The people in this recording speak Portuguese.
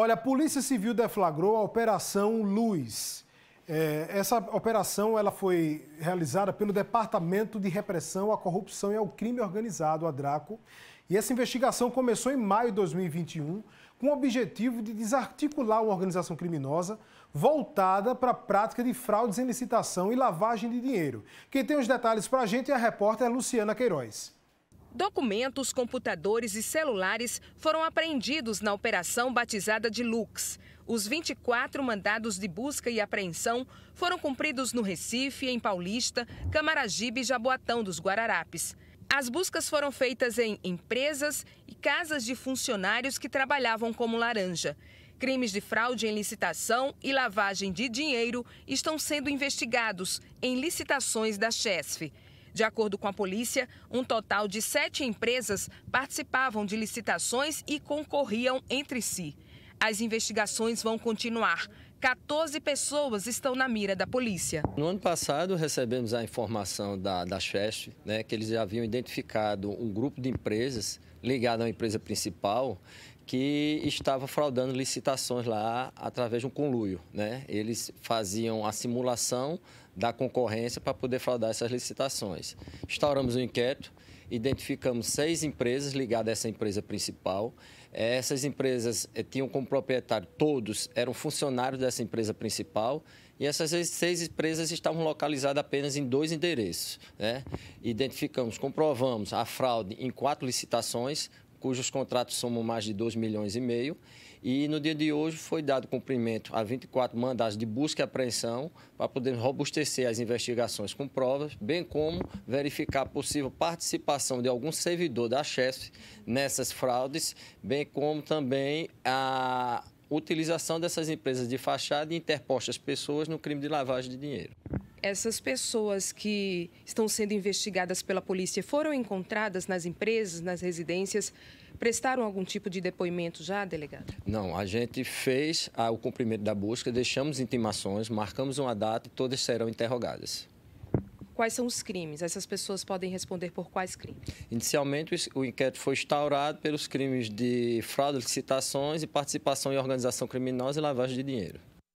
Olha, a Polícia Civil deflagrou a Operação Luz. É, essa operação ela foi realizada pelo Departamento de Repressão à Corrupção e ao Crime Organizado, a DRACO, e essa investigação começou em maio de 2021 com o objetivo de desarticular uma organização criminosa voltada para a prática de fraudes em licitação e lavagem de dinheiro. Quem tem os detalhes para a gente é a repórter Luciana Queiroz. Documentos, computadores e celulares foram apreendidos na operação batizada de Lux. Os 24 mandados de busca e apreensão foram cumpridos no Recife, em Paulista, Camaragibe e Jaboatão dos Guararapes. As buscas foram feitas em empresas e casas de funcionários que trabalhavam como laranja. Crimes de fraude em licitação e lavagem de dinheiro estão sendo investigados em licitações da Chesf. De acordo com a polícia, um total de sete empresas participavam de licitações e concorriam entre si. As investigações vão continuar 14 pessoas estão na mira da polícia. No ano passado, recebemos a informação da, da Chest, né, que eles já haviam identificado um grupo de empresas ligado à empresa principal que estava fraudando licitações lá através de um conluio. Né? Eles faziam a simulação da concorrência para poder fraudar essas licitações. Instauramos um inquérito, identificamos seis empresas ligadas a essa empresa principal. Essas empresas eh, tinham como proprietário todos, eram funcionários dessa empresa principal e essas seis empresas estavam localizadas apenas em dois endereços. Né? Identificamos, comprovamos a fraude em quatro licitações, cujos contratos somam mais de 2 milhões e meio. E no dia de hoje foi dado cumprimento a 24 mandados de busca e apreensão para poder robustecer as investigações com provas, bem como verificar possível participação de algum servidor da chefe nessas fraudes, bem como também a utilização dessas empresas de fachada e interpostas pessoas no crime de lavagem de dinheiro essas pessoas que estão sendo investigadas pela polícia foram encontradas nas empresas, nas residências? Prestaram algum tipo de depoimento já, delegado? Não, a gente fez ah, o cumprimento da busca, deixamos intimações, marcamos uma data e todas serão interrogadas. Quais são os crimes? Essas pessoas podem responder por quais crimes? Inicialmente, o inquérito foi instaurado pelos crimes de fraude, licitações e participação em organização criminosa e lavagem de dinheiro.